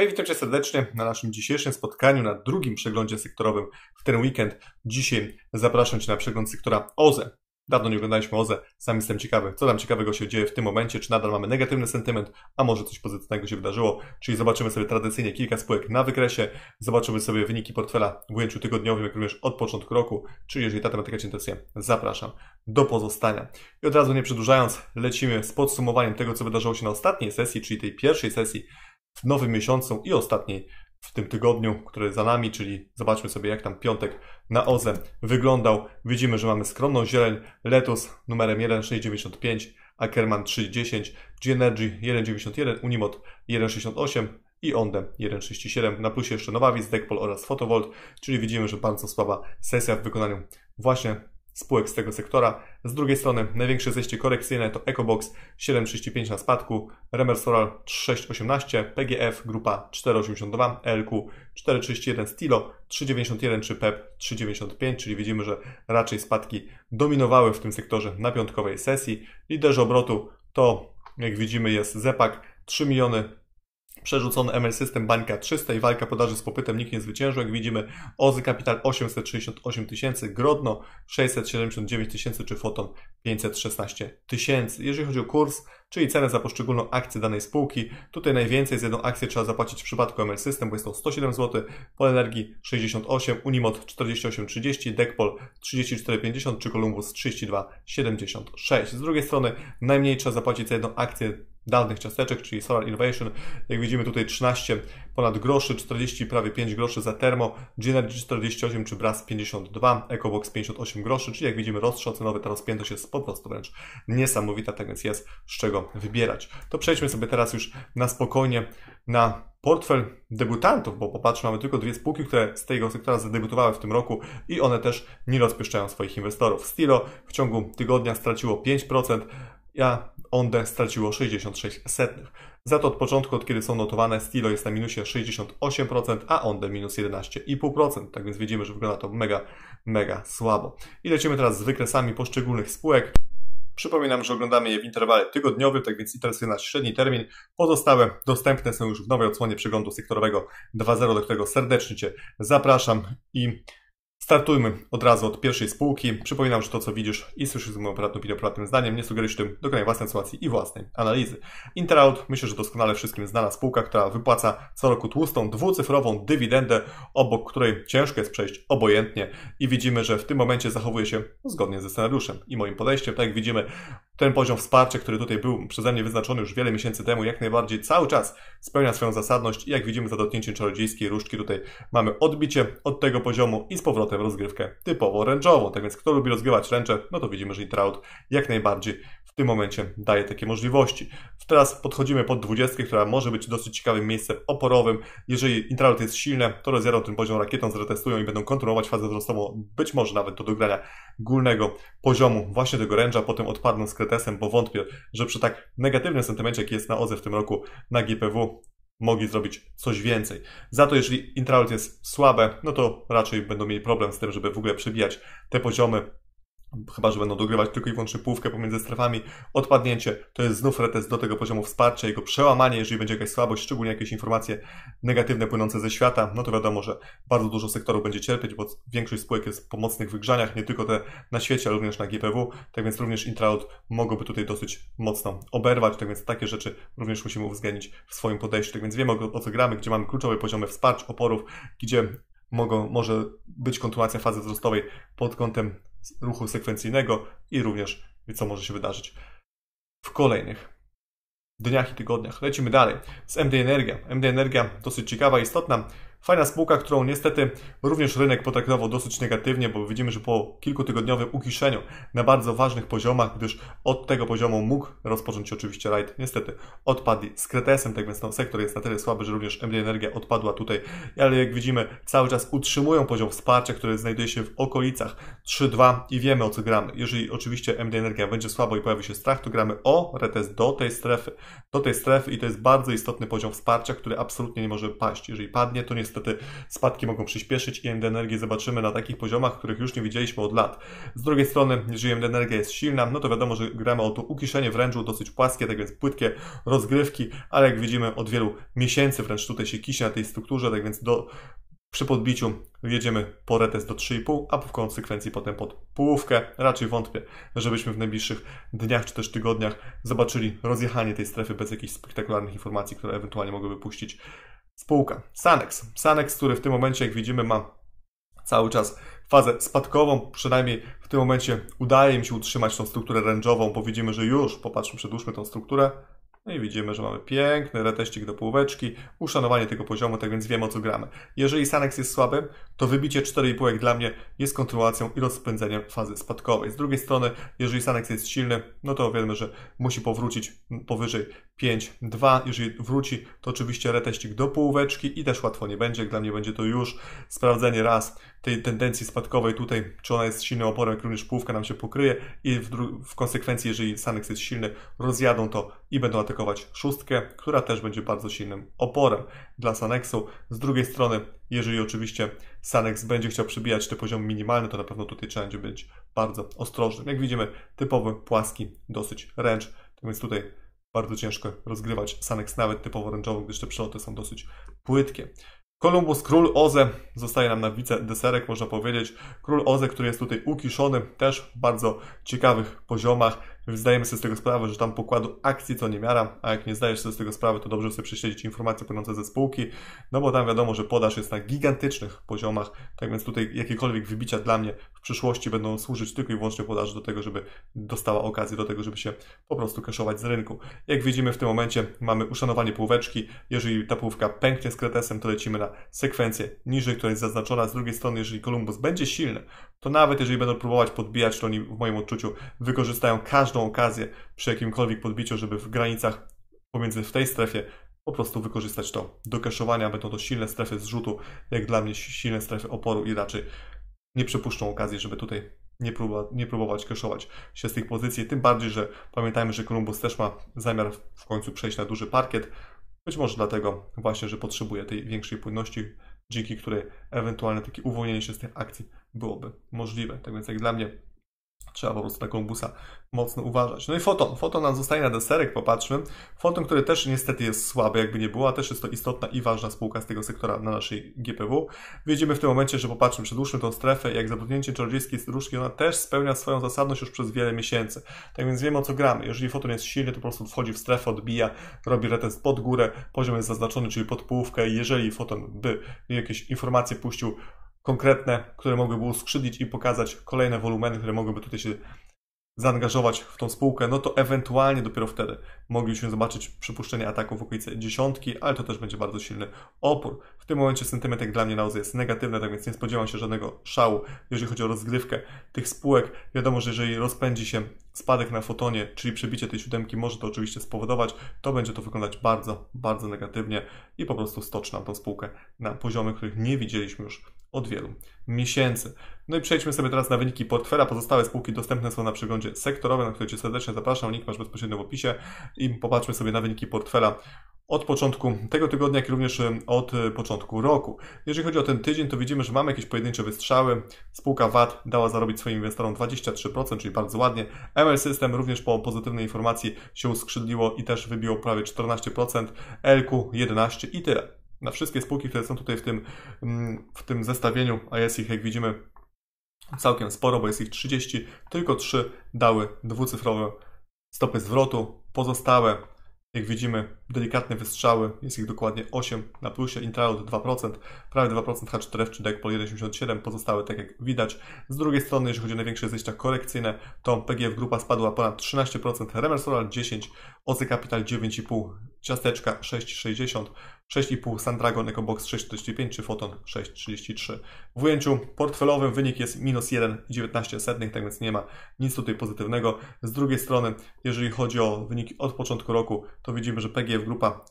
Hej, witam Cię serdecznie na naszym dzisiejszym spotkaniu, na drugim przeglądzie sektorowym w ten weekend. Dzisiaj zapraszam Cię na przegląd sektora OZE. Dawno nie oglądaliśmy OZE, sam jestem ciekawy, co tam ciekawego się dzieje w tym momencie, czy nadal mamy negatywny sentyment, a może coś pozytywnego się wydarzyło, czyli zobaczymy sobie tradycyjnie kilka spółek na wykresie, zobaczymy sobie wyniki portfela w ujęciu tygodniowym, jak również od początku roku, czyli jeżeli ta tematyka Cię interesuje, zapraszam do pozostania. I od razu nie przedłużając, lecimy z podsumowaniem tego, co wydarzyło się na ostatniej sesji, czyli tej pierwszej sesji w nowym miesiącu i ostatniej w tym tygodniu, który za nami, czyli zobaczmy sobie jak tam piątek na OZE wyglądał. Widzimy, że mamy skromną zieleń, Letus numerem 1,695, Ackerman 3,10, G-Energy 1,91, Unimod 1,68 i Ondem 1,67. Na plusie jeszcze Nowawis, Dekpol oraz Fotovolt, czyli widzimy, że bardzo słaba sesja w wykonaniu właśnie spółek z tego sektora. Z drugiej strony największe zejście korekcyjne to EcoBox 7,35 na spadku, Remer Soral 6,18, PGF grupa 4,82, LQ 4,31, Stilo 3,91 czy PEP 3,95, e czyli widzimy, że raczej spadki dominowały w tym sektorze na piątkowej sesji. Liderzy obrotu to jak widzimy jest ZEPAK 3 miliony Przerzucony ML System, bańka 300 i walka podaży z popytem nikt nie zwyciężył. Jak widzimy, Ozy Kapital 868 tysięcy, Grodno 679 tysięcy czy Foton 516 tysięcy. Jeżeli chodzi o kurs, czyli cenę za poszczególną akcję danej spółki, tutaj najwięcej z jedną akcję trzeba zapłacić w przypadku ML System, bo jest to 107 zł, Polenergii 68, Unimod 48,30, Dekpol 34,50 czy Columbus 32,76. Z drugiej strony najmniej trzeba zapłacić za jedną akcję danych ciasteczek, czyli Solar Innovation. Jak widzimy tutaj 13 ponad groszy, 40 prawie 5 groszy za termo, Genergy 48 czy Brass 52, EcoBox 58 groszy, czyli jak widzimy rozstrzał cenowy, ta rozpiętość jest po prostu wręcz niesamowita, tak więc jest z czego wybierać. To przejdźmy sobie teraz już na spokojnie na portfel debutantów, bo popatrzmy, mamy tylko dwie spółki, które z tego sektora zadebiutowały w tym roku i one też nie rozpieszczają swoich inwestorów. Stilo w ciągu tygodnia straciło 5%, a Onde straciło 66 setnych. Za to od początku, od kiedy są notowane, Stilo jest na minusie 68%, a Onde minus 11,5%. Tak więc widzimy, że wygląda to mega, mega słabo. I lecimy teraz z wykresami poszczególnych spółek. Przypominam, że oglądamy je w interwale tygodniowym, tak więc interesuje nas średni termin. Pozostałe dostępne są już w nowej odsłonie przeglądu sektorowego 2.0, do którego serdecznie Cię zapraszam i Startujmy od razu od pierwszej spółki. Przypominam, że to, co widzisz i słyszysz z moją prywatną opinią, prywatnym zdaniem, nie sugerujesz tym dokonaj własnej sytuacji i własnej analizy. Interout, myślę, że doskonale wszystkim znana spółka, która wypłaca co roku tłustą, dwucyfrową dywidendę, obok której ciężko jest przejść obojętnie i widzimy, że w tym momencie zachowuje się zgodnie ze scenariuszem i moim podejściem. Tak jak widzimy, ten poziom wsparcia, który tutaj był przeze mnie wyznaczony już wiele miesięcy temu, jak najbardziej cały czas spełnia swoją zasadność i jak widzimy za dotknięciem czarodziejskiej różdżki tutaj mamy odbicie od tego poziomu i z powrotem rozgrywkę typowo ręczową. Tak więc kto lubi rozgrywać ręcze, no to widzimy, że Trout jak najbardziej tym momencie daje takie możliwości. Teraz podchodzimy pod 20, która może być dosyć ciekawym miejscem oporowym. Jeżeli intralot jest silne, to rozjadą ten poziom rakietą, zretestują i będą kontrolować fazę wzrostową, być może nawet do dogrania górnego poziomu właśnie tego ręża, potem odpadną z kretesem, bo wątpię, że przy tak negatywnym sentymencie, jaki jest na OZE w tym roku na GPW, mogli zrobić coś więcej. Za to, jeżeli intralot jest słabe, no to raczej będą mieli problem z tym, żeby w ogóle przebijać te poziomy Chyba, że będą dogrywać tylko i wyłącznie półkę pomiędzy strefami. Odpadnięcie to jest znów retest do tego poziomu wsparcia, jego przełamanie, jeżeli będzie jakaś słabość, szczególnie jakieś informacje negatywne płynące ze świata, no to wiadomo, że bardzo dużo sektorów będzie cierpieć, bo większość spółek jest w pomocnych wygrzaniach, nie tylko te na świecie, ale również na GPW, tak więc również intraut mogłoby tutaj dosyć mocno oberwać, tak więc takie rzeczy również musimy uwzględnić w swoim podejściu, tak więc wiemy o co gramy, gdzie mamy kluczowe poziomy wsparć, oporów, gdzie mogą, może być kontynuacja fazy wzrostowej pod kątem ruchu sekwencyjnego i również co może się wydarzyć w kolejnych dniach i tygodniach. Lecimy dalej z MD Energia. MD Energia dosyć ciekawa, istotna Fajna spółka, którą niestety również rynek potraktował dosyć negatywnie, bo widzimy, że po kilkutygodniowym ukiszeniu na bardzo ważnych poziomach, gdyż od tego poziomu mógł rozpocząć oczywiście rajd, niestety odpadli z kretesem, tak więc ten no, sektor jest na tyle słaby, że również MD Energia odpadła tutaj, ale jak widzimy cały czas utrzymują poziom wsparcia, który znajduje się w okolicach 3,2 i wiemy o co gramy. Jeżeli oczywiście MD Energia będzie słabo i pojawi się strach, to gramy o retest do tej strefy, do tej strefy i to jest bardzo istotny poziom wsparcia, który absolutnie nie może paść. Jeżeli padnie, to nie niestety spadki mogą przyspieszyć i energię zobaczymy na takich poziomach, których już nie widzieliśmy od lat. Z drugiej strony, jeżeli energia jest silna, no to wiadomo, że gramy o to ukiszenie w rężu, dosyć płaskie, tak więc płytkie rozgrywki, ale jak widzimy od wielu miesięcy wręcz tutaj się kiśnie na tej strukturze, tak więc do, przy podbiciu jedziemy po retest do 3,5, a w konsekwencji potem pod połówkę. Raczej wątpię, żebyśmy w najbliższych dniach czy też tygodniach zobaczyli rozjechanie tej strefy bez jakichś spektakularnych informacji, które ewentualnie mogłyby puścić Spółka Sanex. Sanex, który w tym momencie, jak widzimy, ma cały czas fazę spadkową, przynajmniej w tym momencie udaje im się utrzymać tą strukturę rężową, bo widzimy, że już, popatrzmy, przedłużmy tą strukturę, no i widzimy, że mamy piękny reteścik do półweczki, uszanowanie tego poziomu, tak więc wiemy o co gramy. Jeżeli Sanex jest słaby, to wybicie 4,5 dla mnie jest kontynuacją i rozpędzeniem fazy spadkowej. Z drugiej strony, jeżeli Sanex jest silny, no to wiemy, że musi powrócić powyżej 5,2. Jeżeli wróci, to oczywiście reteścik do półweczki i też łatwo nie będzie. Jak dla mnie będzie to już sprawdzenie raz tej tendencji spadkowej tutaj, czy ona jest silnym oporem, jak również półka nam się pokryje i w, w konsekwencji, jeżeli Sanex jest silny, rozjadą to i będą atakować zaatakować szóstkę, która też będzie bardzo silnym oporem dla Sanexu. Z drugiej strony, jeżeli oczywiście Sanex będzie chciał przybijać te poziomy minimalne, to na pewno tutaj trzeba będzie być bardzo ostrożnym. Jak widzimy, typowy, płaski, dosyć ręcz, więc tutaj bardzo ciężko rozgrywać Sanex nawet typowo ręczowo, gdyż te przeloty są dosyć płytkie. Kolumbus, król Oze, zostaje nam na wice deserek, można powiedzieć. Król Oze, który jest tutaj ukiszony, też w bardzo ciekawych poziomach. Zdajemy sobie z tego sprawę, że tam pokładu akcji to nie miara, a jak nie zdajesz sobie z tego sprawy, to dobrze sobie prześledzić informacje płynące ze spółki, no bo tam wiadomo, że podaż jest na gigantycznych poziomach, tak więc tutaj jakiekolwiek wybicia dla mnie w przyszłości będą służyć tylko i wyłącznie podaży do tego, żeby dostała okazję do tego, żeby się po prostu kaszować z rynku. Jak widzimy w tym momencie mamy uszanowanie półweczki, jeżeli ta półwka pęknie z kretesem, to lecimy na sekwencję niżej, która jest zaznaczona, z drugiej strony jeżeli Columbus będzie silny, to nawet jeżeli będą próbować podbijać, to oni w moim odczuciu wykorzystają każdy każdą okazję przy jakimkolwiek podbiciu, żeby w granicach pomiędzy w tej strefie po prostu wykorzystać to do kaszowania. Będą to silne strefy zrzutu, jak dla mnie silne strefy oporu i raczej nie przepuszczą okazji, żeby tutaj nie, próba, nie próbować kaszować się z tych pozycji. Tym bardziej, że pamiętajmy, że Columbus też ma zamiar w końcu przejść na duży parkiet. Być może dlatego właśnie, że potrzebuje tej większej płynności, dzięki której ewentualne takie uwolnienie się z tych akcji byłoby możliwe. Tak więc jak dla mnie Trzeba po prostu na busa mocno uważać. No i foton. Foton nam zostaje na deserek, popatrzmy. Foton, który też niestety jest słaby, jakby nie a też jest to istotna i ważna spółka z tego sektora na naszej GPW. Widzimy w tym momencie, że popatrzmy, przedłużmy tą strefę, jak zabudnięcie czarodziejskiej stróżki, ona też spełnia swoją zasadność już przez wiele miesięcy. Tak więc wiemy, o co gramy. Jeżeli foton jest silny, to po prostu wchodzi w strefę, odbija, robi retest pod górę, poziom jest zaznaczony, czyli pod połówkę. Jeżeli foton by jakieś informacje puścił konkretne, które mogłyby uskrzydlić i pokazać kolejne wolumeny, które mogłyby tutaj się zaangażować w tą spółkę, no to ewentualnie dopiero wtedy moglibyśmy zobaczyć przypuszczenie ataku w okolicy dziesiątki, ale to też będzie bardzo silny opór. W tym momencie sentymentek dla mnie na OZE jest negatywny, tak więc nie spodziewam się żadnego szału, jeżeli chodzi o rozgrywkę tych spółek. Wiadomo, że jeżeli rozpędzi się spadek na fotonie, czyli przebicie tej siódemki może to oczywiście spowodować, to będzie to wyglądać bardzo, bardzo negatywnie i po prostu stoczy nam tą spółkę na poziomy, których nie widzieliśmy już od wielu miesięcy. No i przejdźmy sobie teraz na wyniki portfela. Pozostałe spółki dostępne są na przeglądzie sektorowym, na który Cię serdecznie zapraszam. Link masz bezpośrednio w opisie. I popatrzmy sobie na wyniki portfela od początku tego tygodnia, jak również y, od y, początku roku. Jeżeli chodzi o ten tydzień, to widzimy, że mamy jakieś pojedyncze wystrzały. Spółka VAT dała zarobić swoim inwestorom 23%, czyli bardzo ładnie. ML System również po pozytywnej informacji się uskrzydliło i też wybiło prawie 14%. LQ 11% i tyle na wszystkie spółki, które są tutaj w tym, mm, w tym zestawieniu, a jest ich, jak widzimy, całkiem sporo, bo jest ich 30, tylko 3 dały dwucyfrowe stopy zwrotu. Pozostałe, jak widzimy, delikatne wystrzały, jest ich dokładnie 8 na plusie, Intraout 2%, prawie 2% H4F czy DECPOL 1,77, pozostałe tak jak widać. Z drugiej strony, jeżeli chodzi o największe zejścia korekcyjne, to PGF Grupa spadła ponad 13%, Remersoral 10, OC Capital 9,5, Ciasteczka 6,60, 6,5 Sandragon EcoBox 6,45 czy Photon 6,33. W ujęciu portfelowym wynik jest minus 1,19, tak więc nie ma nic tutaj pozytywnego. Z drugiej strony, jeżeli chodzi o wyniki od początku roku, to widzimy, że PGF Grupa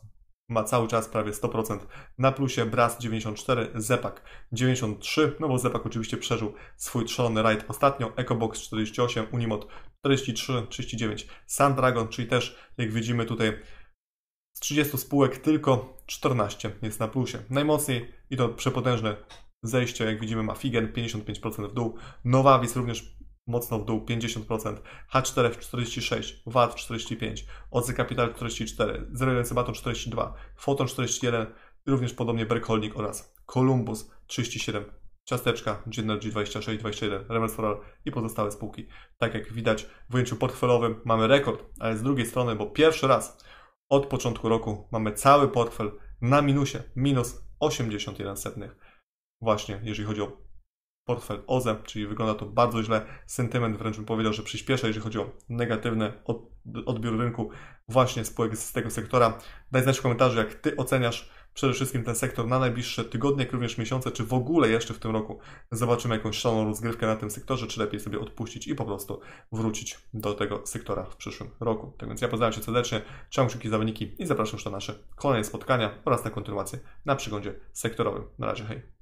ma cały czas prawie 100%. Na plusie Bras 94, Zepak 93, no bo Zepak oczywiście przeżył swój szalony rajd ostatnio, EcoBox 48, Unimod 43, 39, Sandragon, czyli też jak widzimy tutaj z 30 spółek tylko 14 jest na plusie. Najmocniej i to przepotężne zejście, jak widzimy, ma Figen 55% w dół, Nowawis również mocno w dół 50%, H4 46, VAT 45, OC Capital 44, Zero Recebaton 42, Foton 41, również podobnie Berkholnik oraz Columbus 37, Ciasteczka, Genergy 26, 21, Remers i pozostałe spółki. Tak jak widać w ujęciu portfelowym mamy rekord, ale z drugiej strony, bo pierwszy raz od początku roku mamy cały portfel na minusie, minus 81 setnych. Właśnie, jeżeli chodzi o portfel OZE, czyli wygląda to bardzo źle. Sentyment wręcz bym powiedział, że przyspiesza, jeżeli chodzi o negatywny odbiór rynku właśnie spółek z tego sektora. Daj znać w komentarzu, jak Ty oceniasz przede wszystkim ten sektor na najbliższe tygodnie, jak również miesiące, czy w ogóle jeszcze w tym roku zobaczymy jakąś szaloną rozgrywkę na tym sektorze, czy lepiej sobie odpuścić i po prostu wrócić do tego sektora w przyszłym roku. Tak więc ja pozdrawiam się serdecznie, trzymam kciuki za wyniki i zapraszam już na nasze kolejne spotkania oraz na kontynuację na przeglądzie sektorowym. Na razie, hej!